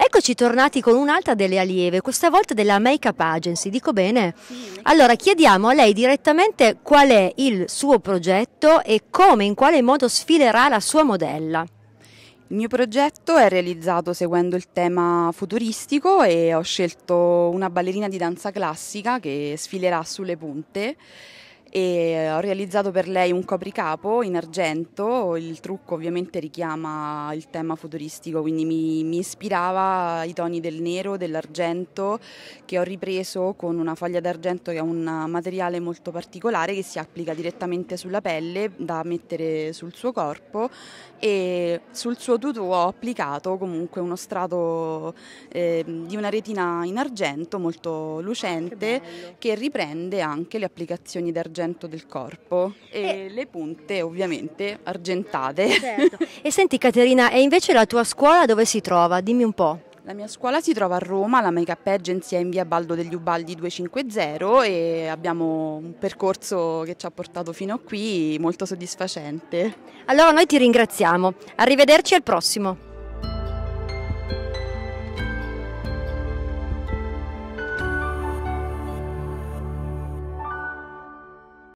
Eccoci tornati con un'altra delle allieve, questa volta della Make Up Agency, dico bene? Allora chiediamo a lei direttamente qual è il suo progetto e come, in quale modo sfilerà la sua modella. Il mio progetto è realizzato seguendo il tema futuristico e ho scelto una ballerina di danza classica che sfilerà sulle punte e eh, ho realizzato per lei un copricapo in argento, il trucco ovviamente richiama il tema futuristico, quindi mi, mi ispirava i toni del nero, dell'argento che ho ripreso con una foglia d'argento che è un materiale molto particolare che si applica direttamente sulla pelle da mettere sul suo corpo e sul suo tutù ho applicato comunque uno strato eh, di una retina in argento molto lucente che, che riprende anche le applicazioni d'argento d'argento del corpo e, e... Eh. le punte ovviamente argentate. Certo. e senti Caterina, e invece la tua scuola dove si trova? Dimmi un po'. La mia scuola si trova a Roma, la Make Up Agency è in via Baldo degli Ubaldi 250 e abbiamo un percorso che ci ha portato fino a qui molto soddisfacente. Allora noi ti ringraziamo, arrivederci al prossimo.